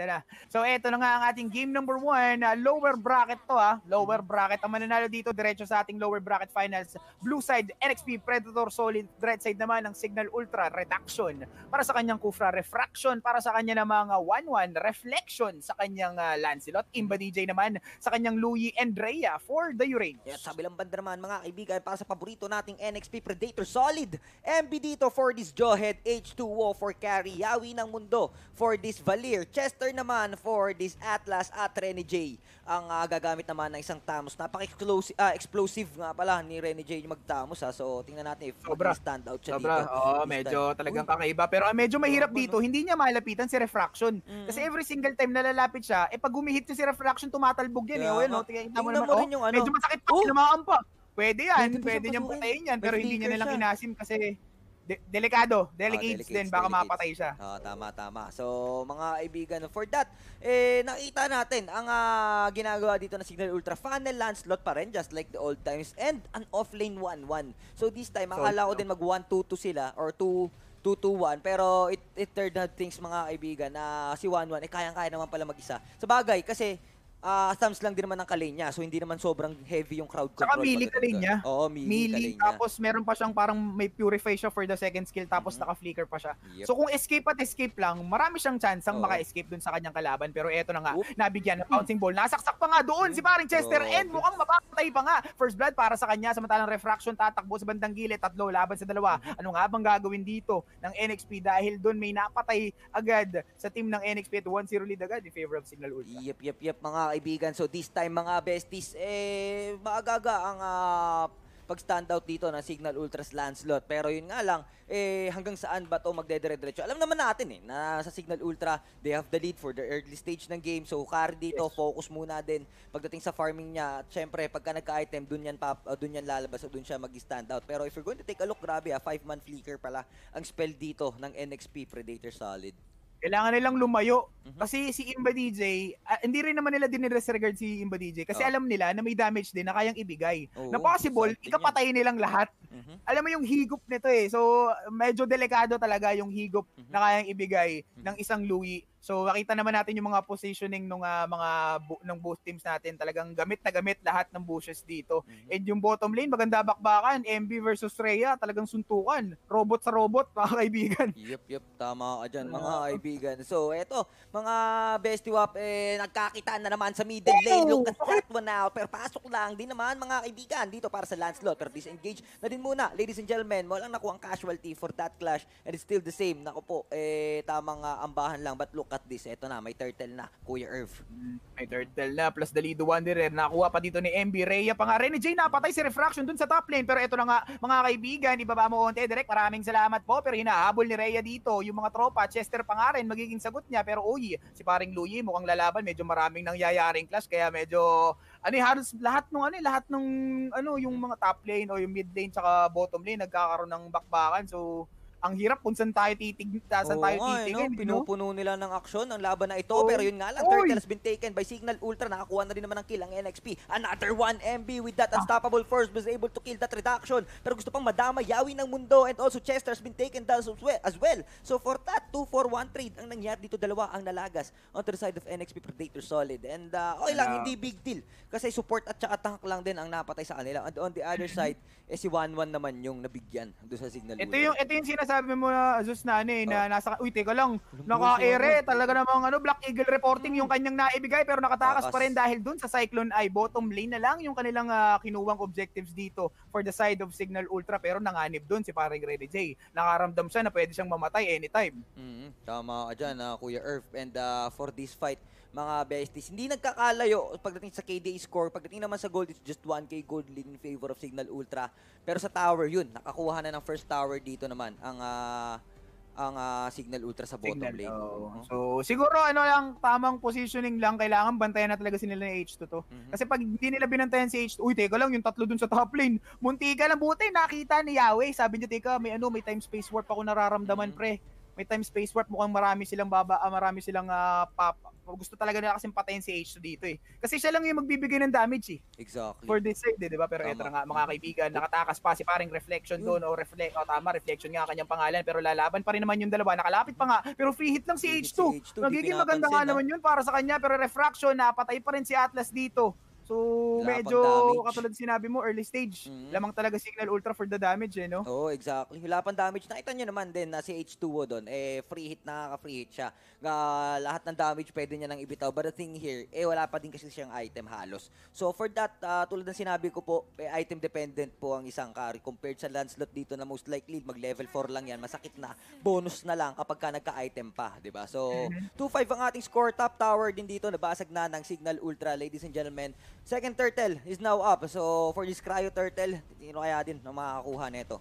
Tara. So eto na nga ang ating game number one, uh, lower bracket to ah. Lower bracket ang mananalo dito diretso sa ating lower bracket finals. Blue side NXP Predator Solid, red side naman ang Signal Ultra Reduction para sa kanyang Kufra Refraction para sa kanya namang uh, ah, 1-1 Reflection sa kanyang uh, Lancelot, Imba DJ naman sa kanyang Louie Andrea for the Uranus. Yes, sa bilang banda naman mga kaibigan para sa paborito nating NXP Predator Solid, MB dito for this Jawhead H2O for Carry Yawi ng Mundo for this Valir Chester After naman for this Atlas at Rene J, ang uh, gagamit naman ng isang Tamos. Napaka-explosive uh, explosive nga pala ni Rene J yung mag-Tamos. Ha? Ah. So, tingnan natin if Sobra. stand out siya Sobra. dito. Oo, medyo stand. talagang kakaiba. Pero uh, medyo mahirap dito. Hindi niya malapitan si Refraction. Mm-hmm. Kasi every single time na lalapit siya, eh pag humihit si Refraction, tumatalbog yan. Eh. Yeah. Eh. Oh, well, no? Oh, tingnan mo naman. Mo oh. rin yung oh, ano. Medyo masakit pa. Oh. Lumakampa. Pwede yan. Pwede, niyang patayin yan. Pero hindi niya nalang inasim kasi De- delikado. Delegates, oh, din. Baka delegates. mapatay siya. Oh, tama, tama. So, mga kaibigan, for that, eh, nakita natin ang uh, ginagawa dito na Signal Ultra Funnel Landslot pa rin, just like the old times, and an offlane 1-1. So, this time, so, akala ko din mag 1-2-2 sila or 2 2 1 pero it, it turned out things mga kaibigan na si 1-1 eh kayang-kaya naman pala mag-isa. Sa bagay kasi uh, thumbs lang din naman ang Kalenya. So, hindi naman sobrang heavy yung crowd control. Saka melee kalay niya. Oo, melee, melee kalay niya. Tapos, meron pa siyang parang may purify siya for the second skill tapos mm-hmm. naka-flicker pa siya. Yep. So, kung escape at escape lang, marami siyang chance ang maka-escape dun sa kanyang kalaban. Pero eto na nga, Oop. nabigyan ng bouncing ball. Nasaksak pa nga doon si paring Chester oh. and mukhang mapatay pa nga. First blood para sa kanya. Samantalang refraction tatakbo sa bandang gilid. Tatlo laban sa dalawa. Mm-hmm. Ano nga bang gagawin dito ng NXP dahil doon may napatay agad sa team ng NXP at 1-0 lead agad in favor of Signal Ultra. Yep, yep, yep. Mga kaibigan. So this time mga besties, eh, maagaga ang uh, pag-standout dito ng Signal Ultras Lancelot. Pero yun nga lang, eh, hanggang saan ba to magdediretso? Alam naman natin eh, na sa Signal Ultra, they have the lead for the early stage ng game. So, Kari dito, yes. focus muna din. Pagdating sa farming niya, syempre, pagka nagka-item, dun yan, pap, ah, dun yan lalabas, dun siya mag out. Pero if you're going to take a look, grabe ah, 5-man flicker pala ang spell dito ng NXP Predator Solid. Kailangan nilang lumayo. Mm-hmm. Kasi si Imba DJ, uh, ah, hindi rin naman nila diniresregard si Imba DJ kasi oh. alam nila na may damage din na kayang ibigay. Oo, na possible, ikapatayin nilang lahat. Mm-hmm. Alam mo yung higop nito eh. So, medyo delikado talaga yung higop mm-hmm. na kayang ibigay mm-hmm. ng isang Louis So nakita naman natin yung mga positioning ng uh, ah, mga bu- ng both teams natin. Talagang gamit na gamit lahat ng bushes dito. Mm-hmm. And yung bottom lane, maganda bakbakan. MB versus Rhea, talagang suntukan. Robot sa robot, mga kaibigan. Yep, yep. Tama ka dyan, ano? mga uh, kaibigan. So eto, mga bestie wap, eh, nagkakita na naman sa middle lane. Look at that one now. Pero pasok lang din naman, mga kaibigan, dito para sa Lancelot. Pero disengage na din muna. Ladies and gentlemen, walang nakuha ang casualty for that clash. And it's still the same. Nako po, eh, tamang uh, ambahan lang. But look, look at this. Ito na, may turtle na, Kuya Irv. May turtle na, plus the Dalido Wanderer. Nakuha pa dito ni MB Reya pa nga. Rene J, napatay si Refraction dun sa top lane. Pero eto na nga, mga kaibigan, ibaba mo onte. direct. maraming salamat po. Pero hinahabol ni Reya dito. Yung mga tropa, Chester pa nga rin, magiging sagot niya. Pero uy, si paring Louie, mukhang lalaban. Medyo maraming nangyayaring clash. Kaya medyo ano eh, halos lahat ng ano eh, lahat ng ano yung mga top lane o yung mid lane tsaka bottom lane nagkakaroon ng bakbakan so ang hirap kung saan tayo titig saan oh, tayo eh, titigin. Eh, no? Pinupuno nila ng aksyon ang laban na ito. Oh. Pero yun nga lang, Turtle has been taken by Signal Ultra. Nakakuha na rin naman ng kill ang NXP. Another 1 MB with that ah. unstoppable ah. force was able to kill that reduction. Pero gusto pang madama, yawi ng mundo. And also Chester has been taken down as well. So for that, 2-4-1 trade ang nangyari dito. Dalawa ang nalagas on the side of NXP Predator Solid. And uh, okay lang, yeah. hindi big deal. Kasi support at saka tank lang din ang napatay sa kanila. And on the other mm-hmm. side, eh si 1-1 naman yung nabigyan doon sa Signal Ultra. Ito yung, ito yung sinasabi sinasabi mo na Zeus na ano eh, na oh. nasa, uy, teka lang, naka-ere, talaga namang ano, Black Eagle reporting yung hmm. kanyang naibigay pero nakatakas pa rin dahil dun sa Cyclone ay bottom lane na lang yung kanilang uh, kinuwang objectives dito for the side of Signal Ultra pero nanganib dun si parang Rene J. Nakaramdam siya na pwede siyang mamatay anytime. Mm-hmm. Tama ka dyan, uh, Kuya Earth, And uh, for this fight, mga besties. Hindi nagkakalayo pagdating sa KDA score. Pagdating naman sa gold, it's just 1k gold lead in favor of Signal Ultra. Pero sa tower, yun. Nakakuha na ng first tower dito naman. Ang... Uh, ang uh, signal ultra sa bottom signal, lane. Oh. Uh-huh. So siguro ano lang tamang positioning lang kailangan bantayan na talaga si nila ni H2 to. Mm-hmm. Kasi pag hindi nila binantayan si H2, uy teka lang yung tatlo dun sa top lane. Muntika lang buti nakita ni Yahweh, sabi niya teka may ano may time space warp ako nararamdaman mm-hmm. pre. May time space warp mukhang marami silang baba, uh, marami silang uh, pop, gusto talaga nila kasi patayin si H2 dito eh. Kasi siya lang yung magbibigay ng damage eh. Exactly. For this side, eh, di ba? Pero eto nga mga kaibigan, nakatakas pa si paring Reflection hmm. doon o reflect o tama, Reflection nga kanyang pangalan pero lalaban pa rin naman yung dalawa. Nakalapit pa nga pero free hit lang si H2. Si H2 Magiging maganda nga naman yun para sa kanya pero Refraction napatay pa rin si Atlas dito. So, Wala medyo damage. katulad sinabi mo, early stage. Mm-hmm. Lamang talaga Signal Ultra for the damage eh, no? Oo, oh, exactly. Wala pang damage. Nakita nyo naman din na si H2O doon, eh, free hit, nakaka-free hit siya. Uh, lahat ng damage pwede niya nang ibitaw. But the thing here, eh, wala pa din kasi siyang item halos. So, for that, uh, tulad ng sinabi ko po, eh, item dependent po ang isang carry. Compared sa Lancelot dito na most likely, mag-level 4 lang yan. Masakit na. Bonus na lang kapag ka nagka-item pa, di ba? So, 2-5 mm-hmm. ang ating score. Top tower din dito, nabasag na ng Signal Ultra. Ladies and gentlemen, Second turtle is now up. So, for this cryo turtle, sino kaya din na makakakuha nito?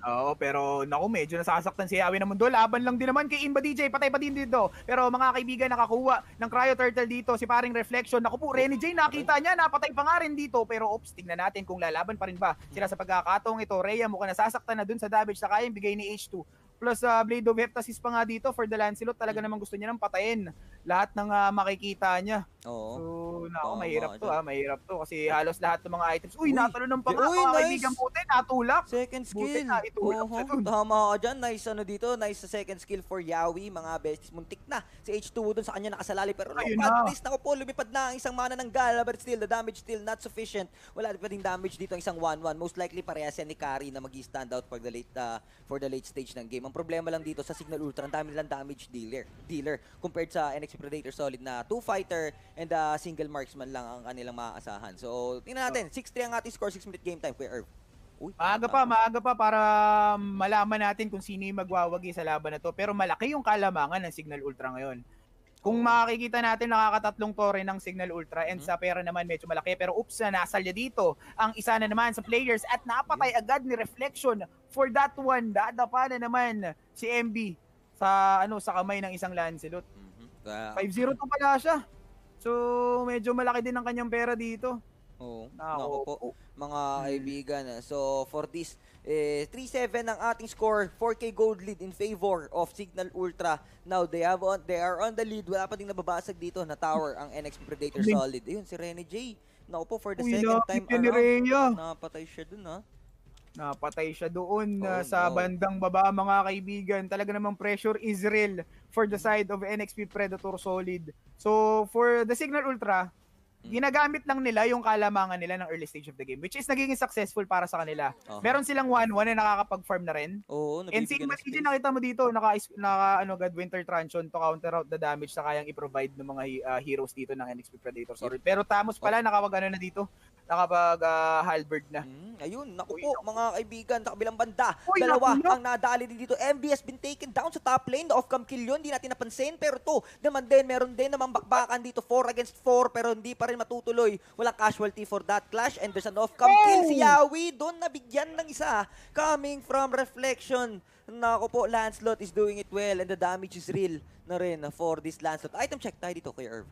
Oo, pero naku, medyo nasasaktan si Yawi naman mundo. Laban lang din naman kay Imba DJ, patay pa din dito. Pero mga kaibigan, nakakuha ng Cryo Turtle dito, si paring Reflection. Naku po, Renny J, nakita niya, napatay pa nga rin dito. Pero ops, tingnan natin kung lalaban pa rin ba sila sa pagkakataong ito. Rhea mukhang nasasaktan na doon sa damage na kaya bigay ni H2 plus uh, Blade of Heptasis pa nga dito for the Lancelot. Talaga namang gusto niya nang patayin lahat ng uh, makikita niya. Oo. So, nako, oh, mahirap to ah, mahirap to kasi halos lahat ng mga items. Uy, Uy natalo ng pangako, Uy, nice. kaibigan puti, natulak. Second skill. Buti na, itulak uh-huh. Tama ka dyan, nice ano dito, nice second skill for Yawi, mga besties. Muntik na si H2 dun sa kanya nakasalali pero no, at least, least nakaupo, lumipad na ang isang mana ng Gala but still, the damage still not sufficient. Wala pa din damage dito ang isang 1-1. Most likely parehas yan ni Kari na mag-stand out for the late uh, for the late stage ng game. Ang problema lang dito sa Signal Ultra, ang dami nilang damage dealer, dealer compared sa NX Si Predator solid na two fighter and uh, single marksman lang ang kanilang maaasahan. So, tingnan natin. 6-3 ang ating score, 6 minute game time, Kuya Irv. Uy, maaga pa, maaga pa para malaman natin kung sino yung magwawagi sa laban na to. Pero malaki yung kalamangan ng Signal Ultra ngayon. Kung makikita natin, nakakatatlong tore ng Signal Ultra and mm-hmm. sa pera naman medyo malaki. Pero oops na, nasalya dito ang isa na naman sa players at napatay yeah. agad ni Reflection for that one. Dadapa na naman si MB sa ano sa kamay ng isang Lancelot. Mm-hmm. Kaya, 5-0 to pala siya. So, medyo malaki din ang kanyang pera dito. Oo. Nako, Nako po, mga hmm. kaibigan. Hmm. So, for this, eh, 3-7 ang ating score. 4K gold lead in favor of Signal Ultra. Now, they have on, they are on the lead. Wala pa ding nababasag dito na tower ang NXP Predator Solid. Ayun, si Rene J. Nako for the Uy, second time around, napatay siya dun ha. Napatay siya doon oh, uh, sa no. bandang baba mga kaibigan. Talaga namang pressure is real for the side of NXP Predator Solid. So for the Signal Ultra, mm. ginagamit lang nila yung kalamangan nila ng early stage of the game which is nagiging successful para sa kanila. Uh-huh. Meron silang 1-1 na nakakapag-farm na rin. Oo, oh, And Sigma na nakita mo dito naka, naka ano God Winter Truncheon to counter out the damage na kayang i-provide ng mga uh, heroes dito ng NXP Predator. Sorry. Pero Tamos pala oh. ano na dito nakapag uh, na. Mm, ayun, naku po mga kaibigan, sa kabilang banda, Uy, dalawa naku, ang nadali dito. MB has been taken down sa top lane. Off-cam kill yun, di natin napansin. Pero to, naman din, meron din namang bakbakan dito. 4 against 4, pero hindi pa rin matutuloy. Walang casualty for that clash. And there's an off-cam hey! kill. Si Yawi, doon nabigyan ng isa. Coming from Reflection. Naku po, Lancelot is doing it well and the damage is real na rin for this Lancelot. Item check tayo dito kay Irv.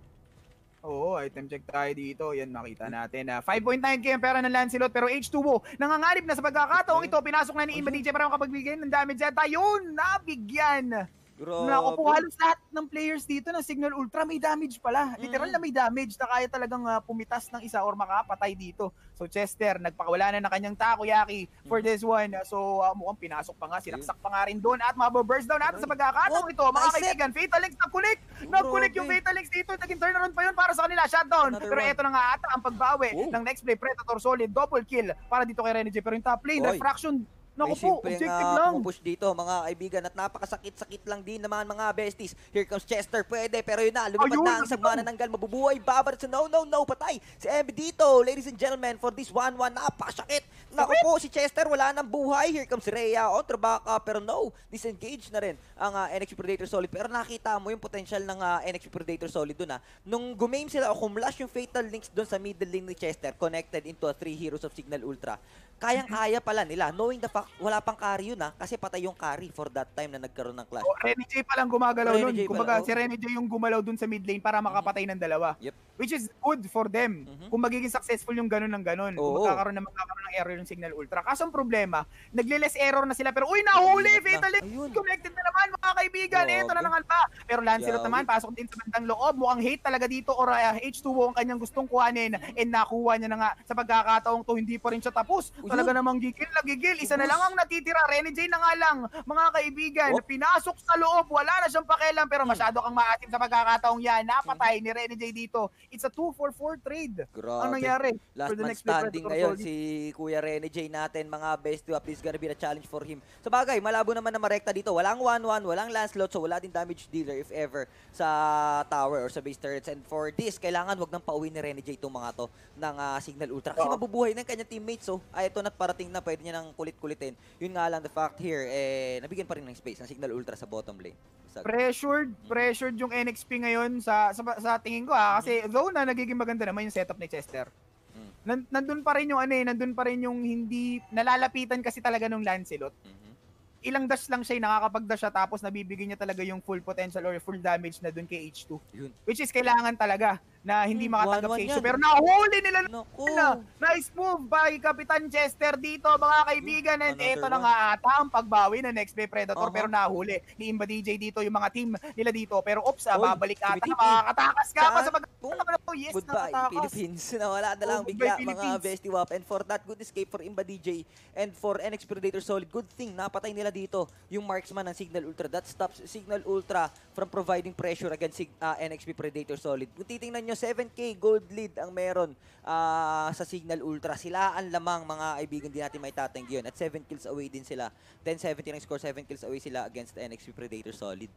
Oo, item check tayo dito. Yan, makita hmm. natin. Uh, ah, 5.9k ang pera ng Lancelot, pero H2O, nangangalip na sa pagkakataong hmm. ito. Pinasok na ni Imba hmm. DJ para makapagbigay ng damage. At Yun, nabigyan Grabe. Nako po halos lahat ng players dito ng Signal Ultra may damage pala. Mm. Literal na mm. may damage na kaya talagang uh, pumitas ng isa or makapatay dito. So Chester, nagpakawala na ng kanyang takoyaki for mm. this one. So uh, mukhang pinasok pa nga, sinaksak pa nga rin doon at mababurst down natin sa pagkakataon oh, ito. Mga kaibigan, Fatal Links nagkulik! Nagkulik yung Fatal Links dito. Naging turnaround pa yun para sa kanila. Shutdown. Another Pero ito na nga ata ang pagbawi oh. ng next play. Predator Solid, double kill para dito kay Renegade. Pero yung top lane, Oy. Refraction Naku po, objective ah, lang. push dito mga kaibigan at napakasakit-sakit lang din naman mga besties. Here comes Chester, pwede pero yun na, lumipad na ang ano sagmana ng gal, mabubuhay, babarat sa no, no, no, patay. Si MB dito, ladies and gentlemen, for this 1-1, napakasakit. Naku po, si Chester wala nang buhay. Here comes Rhea, on Trebaka, pero no, disengage na rin ang uh, ah, NXP Predator Solid. Pero nakita mo yung potential ng uh, ah, NXP Predator Solid dun ha. Nung gumame sila o kumlash yung Fatal Links dun sa middle lane ni Chester, connected into a 3 Heroes of Signal Ultra, kayang-kaya pala nila, knowing the fact wala pang carry yun ah, kasi patay yung carry for that time na nagkaroon ng clash. Oh, Remy J pa lang gumagalaw Remy nun. Kumbaga, oh. si Remy J yung gumalaw dun sa mid lane para mhm. makapatay ng dalawa. Yep. Which is good for them. Mm-hmm. Kung magiging successful yung ganun ng ganun. Oo. Kung magkakaroon na magkakaroon ng error yung signal ultra. Kaso ang problema, nagle-less error na sila pero uy, nahuli! Fatal Ayun. connected na naman mga kaibigan. Oh, Eto na naman ba? Pero Lancelot yeah, naman, pasok din sa bandang loob. Mukhang hate talaga dito or uh, ah, H2O ang kanyang gustong kuhanin and nakuha niya na nga sa pagkakataong to hindi pa rin siya tapos. Talaga namang gigil na gigil. Isa na lang ang natitira, Rene J na nga lang, mga kaibigan, oh. pinasok sa loob, wala na siyang pakialam, pero hmm. masyado kang maatim sa pagkakataong yan. Napatay hmm. ni Rene J dito. It's a 2-4-4 trade. Grabe. Ano nangyari? Last man standing ngayon si Kuya Rene J natin, mga best to up. This gonna be a challenge for him. Sa so bagay, malabo naman na marekta dito. Walang 1-1, walang Lancelot, so wala din damage dealer if ever sa tower or sa base turrets. And for this, kailangan wag nang pauwi ni Rene J itong mga to ng uh, Signal Ultra. Kasi oh. mabubuhay ng kanya teammates. So, ay ito na parating na pwede niya ng kulit-kulit certain. Yun nga lang, the fact here, eh, nabigyan pa rin ng space ng Signal Ultra sa bottom lane. Sa... Pressured, mm. pressured yung NXP ngayon sa, sa, sa tingin ko ha. Ah. Kasi mm. though na nagiging maganda naman yung setup ni Chester. Mm. Nan, nandun pa rin yung ano eh, nandun pa rin yung hindi, nalalapitan kasi talaga nung Lancelot. Mm-hmm ilang dash lang siya, eh, nakakapag-dash siya tapos nabibigyan niya talaga yung full potential or full damage na dun kay H2. Yun. Which is kailangan talaga na hindi hmm, makatanggap kay H2. Pero nahuli nila Naku. na. Nice move by Kapitan Chester dito mga kaibigan. And ito one. na nga ata ang pagbawi na next day Predator uh-huh. pero nahuli ni Imba DJ dito yung mga team nila dito. Pero ops, ah, babalik ata. Makakatakas ka pa sa pag Oh yes, Goodbye, nakatakas. Philippines. Nawala na lang oh, bigla mga Vesti Wap. And for that, good escape for Imba DJ and for NX Predator Solid. Good thing, napatay nila dito yung marksman ng Signal Ultra. That stops Signal Ultra from providing pressure against uh, ah, NXP Predator Solid. Kung titingnan nyo, 7K gold lead ang meron uh, sa Signal Ultra. Sila ang lamang mga kaibigan din natin may tatanggi yun. At 7 kills away din sila. 10-70 ang score, 7 kills away sila against NXP Predator Solid.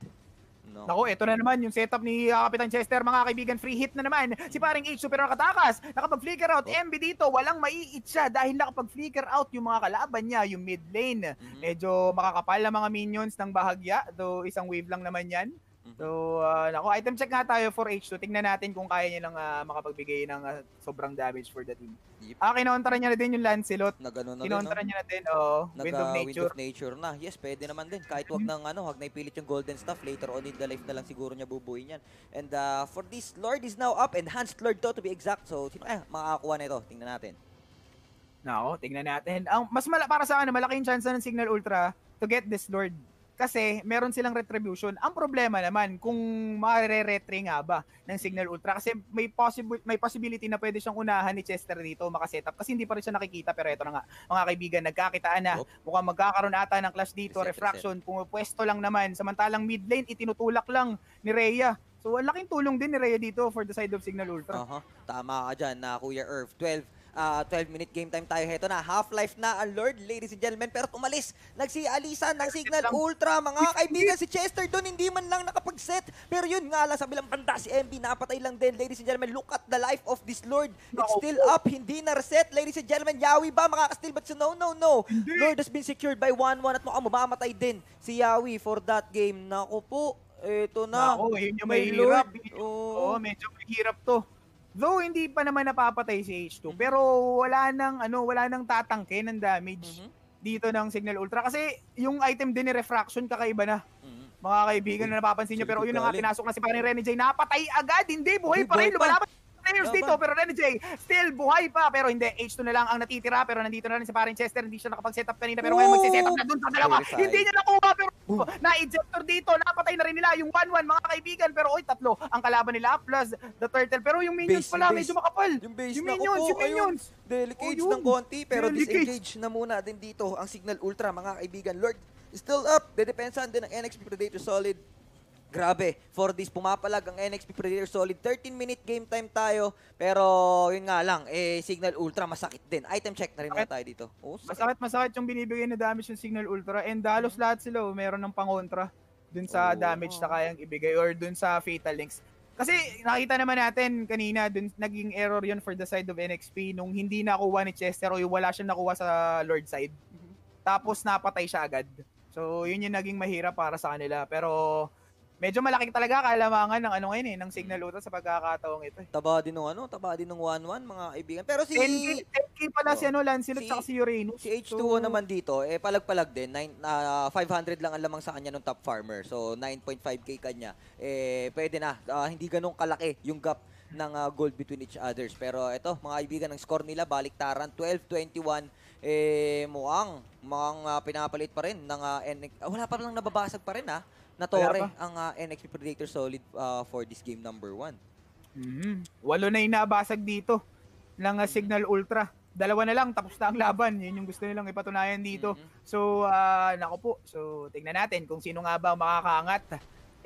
No. Nako, eto na naman yung setup ni uh, Kapitan Chester, mga kaibigan. Free hit na naman. Si paring H super nakatakas. Nakapag-flicker out. Oh. MB dito, walang maiit siya dahil nakapag-flicker out yung mga kalaban niya, yung mid lane. Mm-hmm. Medyo makakapal na mga minions ng bahagya. Though isang wave lang naman yan. So, uh, ah, nako, item check nga tayo for H2. Tingnan natin kung kaya niya lang uh, ah, makapagbigay ng uh, sobrang damage for the team. Yep. Ah, kinontra niya na din yung Lancelot. Na ganun na kinontra rin, no? niya na din, oh, Nag, Wind of Nature. Wind of Nature na. Yes, pwede naman din. Kahit wag nang ano, wag na ipilit yung Golden Staff. Later on in the life na lang siguro niya bubuin yan. And uh, for this, Lord is now up. Enhanced Lord to, to be exact. So, sino eh, makakakuha na ito? Tingnan natin. Nako, tingnan natin. Ang mas mala para sa akin, malaki yung chance na ng Signal Ultra to get this Lord kasi meron silang retribution. Ang problema naman kung mare-retry nga ba ng Signal Ultra kasi may possible may possibility na pwede siyang unahan ni Chester dito makaset up kasi hindi pa rin siya nakikita pero ito na nga mga kaibigan nagkakitaan na oh. mukhang magkakaroon ata ng clash dito refraction pwesto lang naman samantalang mid lane itinutulak lang ni Rhea So, ang laking tulong din ni Rhea dito for the side of Signal Ultra. Uh-huh. Tama ka dyan na Kuya Irv. 12 uh, ah, 12-minute game time tayo. Heto na, half-life na ang Lord, ladies and gentlemen. Pero umalis, nagsialisan ng Signal Ultra. Mga kaibigan, si Chester doon hindi man lang nakapag-set. Pero yun nga lang, sa bilang banda si MB, napatay lang din. Ladies and gentlemen, look at the life of this Lord. It's still up, hindi na-reset. Ladies and gentlemen, Yawi ba makakastil? But so no, no, no. Lord has been secured by 1-1 at mukhang mamamatay din si Yawi for that game. Naku po, ito na. Ako, yun yung may mahirap. Lord. Oh. Oo, medyo mahirap to. Though hindi pa naman napapatay si H2, mm-hmm. pero wala nang ano, wala nang tatangke ng damage mm-hmm. dito ng Signal Ultra kasi yung item din ni Refraction kakaiba na. Mm-hmm. Mga kaibigan na napapansin niyo pero yun na nga pinasok na si Pani Renny J napatay agad, hindi buhay pa rin lumalaban players no, dito, ba? pero NJ, still buhay pa. Pero hindi, H2 na lang ang natitira. Pero nandito na rin si parin Chester, hindi siya nakapag-set up kanina. Pero ngayon magsiset up na dun sa dalawa. Sorry, hindi niya nakuha, pero na-ejector dito. Napatay na rin nila yung 1-1, mga kaibigan. Pero oy, tatlo ang kalaban nila, plus the turtle. Pero yung minions base, pala, base. medyo makapal. Yung, base yung minions, na, opo, yung minions. Ayun, delicage oh, ng konti, pero delicage. disengage na muna din dito ang Signal Ultra, mga kaibigan. Lord, still up. Dedepensahan din ng NXP Predator Solid. Grabe, for this pumapalag ang NXP Predator Solid. 13-minute game time tayo, pero yun nga lang, eh, Signal Ultra masakit din. Item check na rin na tayo dito. Oh, sakit. masakit, masakit yung binibigay na damage ng Signal Ultra. And dalos lahat sila, oh, meron ng pangontra dun sa oh. damage na kayang ibigay or dun sa Fatal Links. Kasi nakita naman natin kanina, dun, naging error yon for the side of NXP nung hindi nakuha ni Chester o wala siyang nakuha sa Lord side. Mhm. Tapos napatay siya agad. So, yun yung naging mahirap para sa kanila. Pero, medyo malaki talaga kalamangan ng ano ngayon eh, ng Signal mm. Uta sa pagkakataong ito. Eh. Taba din ng ano, taba din ng 1-1 mga kaibigan. Pero si 10K, 10K pala oh, si ano Lancelot si, saka si Uranus. Si H2O so, naman dito, eh palagpalag din, 9 uh, 500 lang ang lamang sa kanya nung top farmer. So 9.5k kanya. Eh pwede na, uh, hindi ganun kalaki yung gap ng uh, gold between each others. Pero ito, mga kaibigan, ang score nila baliktaran 12-21 eh muang mga uh, pinapalit pa rin ng uh, ah, NX. Wala pa lang nababasag pa rin ha na ang uh, ah, NXP Predator Solid uh, for this game number 1. Mm-hmm. Walo na inaabasag dito ng uh, Signal Ultra. Dalawa na lang, tapos na ang laban. Yun yung gusto nilang ipatunayan dito. Mm-hmm. So, uh, nako po. So, tingnan natin kung sino nga ba ang makakaangat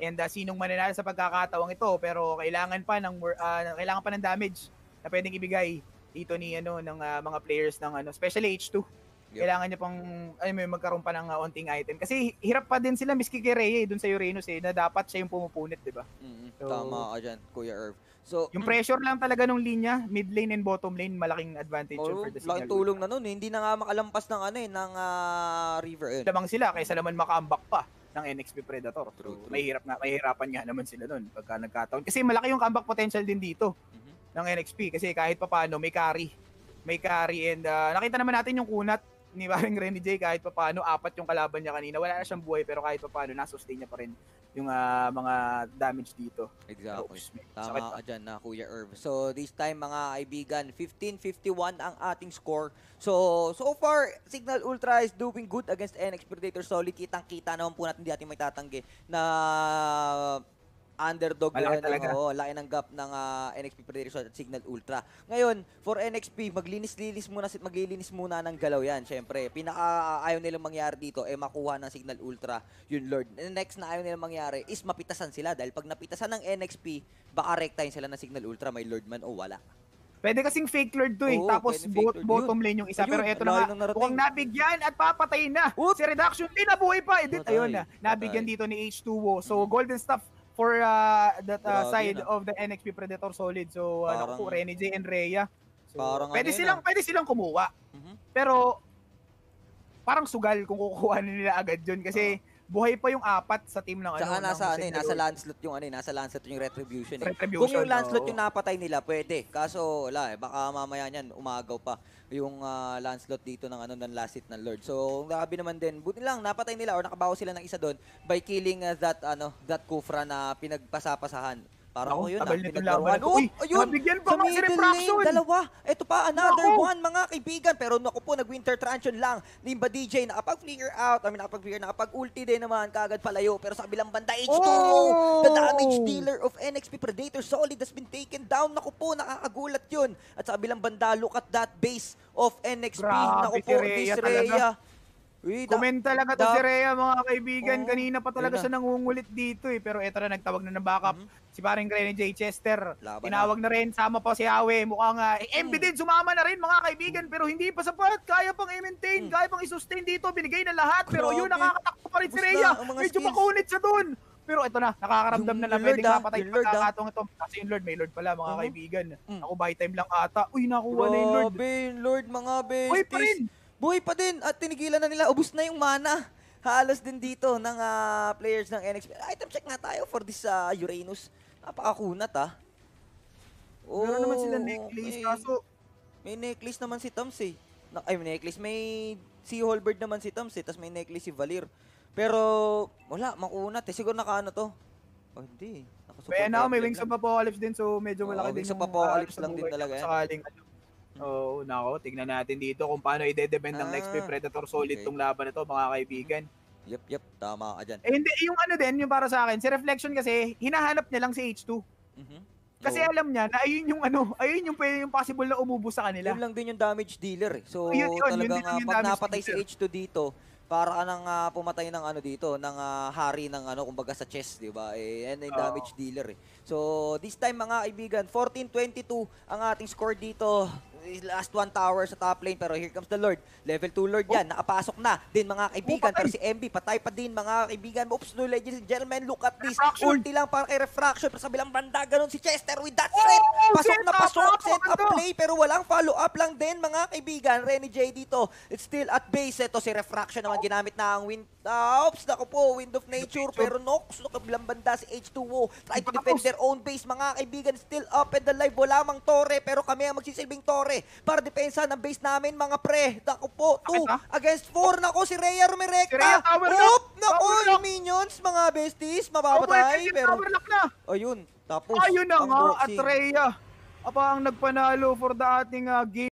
and uh, sinong mananalo sa pagkakatawang ito. Pero kailangan pa ng, uh, kailangan pa ng damage na pwedeng ibigay dito ni ano ng uh, mga players ng ano especially H2 Yep. Kailangan niya pang ay may magkaroon pa ng uh, item kasi hirap pa din sila miski kay Rey eh, doon sa Uranus eh na dapat siya yung pumupunit, 'di ba? Mm-hmm. So, Tama ka diyan, Kuya Irv. So, yung mm. pressure lang talaga nung linya, mid lane and bottom lane, malaking advantage oh, for the Signal. Laking tulong na nun. Eh. Hindi na nga makalampas ng ano eh, ng uh, river end. Labang sila, kaysa naman makaambak pa ng NXP Predator. True, true. Mahirap nga, mahirapan nga naman sila nun pagka nagkataon. Kasi malaki yung comeback potential din dito mm-hmm. ng NXP. Kasi kahit pa paano, may carry. May carry and uh, nakita naman natin yung kunat ni Maring Remy J kahit pa paano apat yung kalaban niya kanina. Wala na siyang buhay pero kahit pa paano na-sustain niya pa rin yung uh, mga damage dito. Exactly. Oops, Tama ka dyan na ah, Kuya Irv. So this time mga kaibigan, 15-51 ang ating score. So so far, Signal Ultra is doing good against NX Predator Solid. Kitang-kita naman po natin di ating may tatanggi na underdog Malaki yun. Talaga. Oo, ano, laki ng gap ng uh, ah, NXP Predator at Signal Ultra. Ngayon, for NXP, maglinis-linis muna, maglilinis muna ng galaw yan, syempre. Pinaka-ayaw nilang mangyari dito, eh, makuha ng Signal Ultra yun, Lord. And next na ayaw nilang mangyari is mapitasan sila. Dahil pag napitasan ng NXP, baka rektahin sila ng Signal Ultra, may Lord man o wala. Pwede kasing fake lord to eh. Oo, Tapos bot bottom lane yung isa. Ayun, pero eto na nga, mukhang nabigyan at papatayin na. Oop. Si Reduction, di nabuhay pa. Edit, eh, ayun na. Nabigyan dito ni H2O. So, mm-hmm. Golden stuff for uh, that uh, side na. of the NXP Predator Solid. So, ano Parang- po, Renny J and Rhea. So, Parang pwede ano yun, silang, ah. pwede silang kumuha. Mhm. Pero, parang sugal kung kukuha nila agad yun. Kasi, buhay pa yung apat sa team ng Saka ano. Saka nasa, ano, nasa ano eh, landslot yung ano, eh, nasa landslot yung retribution. Eh. Kung yung landslot oh. yung napatay nila, pwede. Kaso wala eh, baka mamaya niyan umagaw pa yung uh, landslot dito ng ano ng last hit ng Lord. So, ang grabe naman din. Buti lang napatay nila or nakabawas sila ng isa doon by killing uh, that ano, that Kufra na pinagpasapasahan para Ako, ko yun. Tabal na kalaban ko. Uy, ayun, nabigyan pa mga refraction. Dalawa. Ito pa, another Ako. one mga kaibigan. Pero naku po, nag-winter transition lang. Limba DJ, nakapag-flicker out. I mean, nakapag-flicker, nakapag-ulti din naman. Kagad palayo. Pero sa bilang banda, H2. Oh! The damage dealer of NXP Predator Solid has been taken down. Naku po, nakakagulat yun. At sa bilang banda, look at that base of NXP. Grabe, Naku po, si Rhea, this Rhea. Talaga Uy, Comment talaga to si Rhea mga kaibigan. Oh, Kanina pa talaga siya nangungulit dito eh. Pero ito na, nagtawag na ng backup. Mm-hmm. Si paring Rene J. Chester. Laban tinawag na. na rin. Sama pa si Awe. Mukhang uh, eh, mm. MB din sumama na rin mga kaibigan. Mm. Pero hindi pa sapat. Kaya pang i-maintain. Mm. Kaya pang i-sustain dito. Binigay na lahat. Pero yun, nakakatakot pa rin si Rhea. Medyo makunit siya dun. Pero ito na, nakakaramdam yung na lang. Lord, Pwedeng ah. mapatay yung pagkakatong ah. ito. Kasi yung Lord, may Lord pala mga uh-huh. kaibigan. Mm. Ako by time lang ata. Uy, nakuha Grabe, na yung Lord. Grabe, Lord mga besties. Uy, pa rin. Hoy pa din, at tinigilan na nila, ubus na yung mana. Halos din dito ng ah, players ng NXP. Item check nga tayo for this ah, Uranus. Napakakunat ah. Oh, Meron naman sila oh, necklace, may- kaso May necklace naman si Tams eh. Na, ay, may necklace. May si Holbert naman si Tams eh. Tapos may necklace si Valir. Pero, wala, makunat eh. Siguro nakaano to. Oh, hindi. Naka-support may, ano, may Wings of Apocalypse din, so medyo Oo, malaki din Wings of Apocalypse lang din talaga yan. Sakaling, ano, Oo, una ko. Tignan natin dito kung paano i-depend ng next ah, Predator solid okay. tong laban na to, mga kaibigan. Mm-hmm. Yep, yep. Tama ka dyan. Eh, hindi, yung ano din, yung para sa akin, si Reflection kasi, hinahanap niya lang si H2. Mm-hmm. Kasi Oo. alam niya na ayun yung ano, ayun yung yung possible na umubos sa kanila. Yun lang din yung damage dealer. Eh. So yun, yun, talagang yun, ah, yun, yun uh, pag napatay si H2 dito, para ka nang uh, pumatay ng ano dito, ng uh, hari ng ano, kumbaga sa chess, di ba? Eh, and, yung damage dealer eh. So, this time mga kaibigan, 14-22 ang ating score dito last one tower sa top lane pero here comes the Lord. Level 2 Lord yan. Oh. Nakapasok na din mga kaibigan. Oh, pero si MB patay pa din mga kaibigan. Oops, no, ladies and gentlemen, look at this. Refraction. Ulti lang para kay Refraction. Pero sa bilang banda, ganun si Chester with that oh, set. Oh, pasok na pasok. Set up play pero walang follow-up lang din mga kaibigan. Renny J dito. It's still at base. Ito si Refraction naman ginamit na ang wind. Uh, ah, oops, naku po. Wind of Nature. Pero Nox, no, kabilang banda si H2O. Try to defend their own base mga kaibigan. Still up and alive. Wala mang tore pero kami ang magsisilbing tore. Para depensa ng base namin, mga pre. Naku po, 2 ah. against 4. Naku, si Rhea Rumirekta. Si Rhea, tower lock. Naku, yung minions, mga besties, mababatay. pero, tower lock na. Ayun, tapos. Ayun na nga, at Rhea. Aba ang nagpanalo for the ating uh, game.